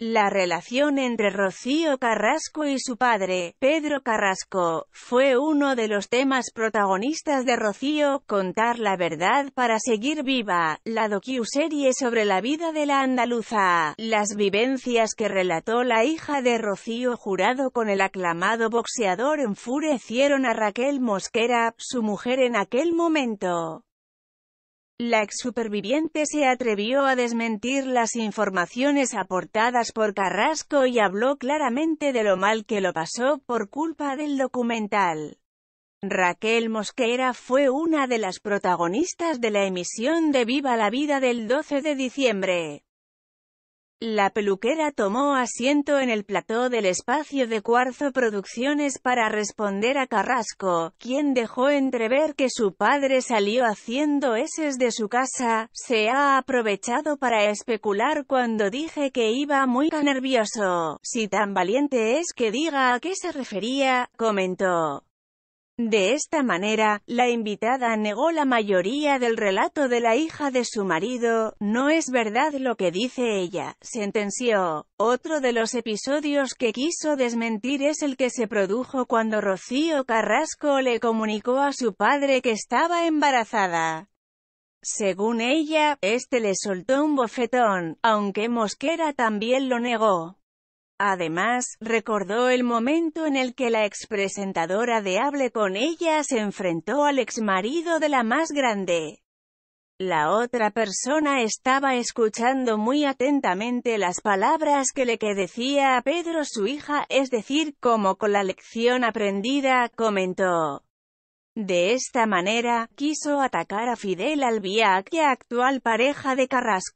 La relación entre Rocío Carrasco y su padre, Pedro Carrasco, fue uno de los temas protagonistas de Rocío, Contar la verdad para seguir viva, la docu-serie sobre la vida de la andaluza, las vivencias que relató la hija de Rocío Jurado con el aclamado boxeador enfurecieron a Raquel Mosquera, su mujer en aquel momento. La ex superviviente se atrevió a desmentir las informaciones aportadas por Carrasco y habló claramente de lo mal que lo pasó por culpa del documental. Raquel Mosquera fue una de las protagonistas de la emisión de Viva la Vida del 12 de diciembre. La peluquera tomó asiento en el plató del espacio de Cuarzo Producciones para responder a Carrasco, quien dejó entrever que su padre salió haciendo eses de su casa, se ha aprovechado para especular cuando dije que iba muy nervioso, si tan valiente es que diga a qué se refería, comentó. De esta manera, la invitada negó la mayoría del relato de la hija de su marido, no es verdad lo que dice ella, sentenció. Otro de los episodios que quiso desmentir es el que se produjo cuando Rocío Carrasco le comunicó a su padre que estaba embarazada. Según ella, este le soltó un bofetón, aunque Mosquera también lo negó. Además, recordó el momento en el que la expresentadora de Hable con ella se enfrentó al exmarido de la más grande. La otra persona estaba escuchando muy atentamente las palabras que le que decía a Pedro su hija, es decir, como con la lección aprendida, comentó. De esta manera, quiso atacar a Fidel Albiac, actual pareja de Carrasco.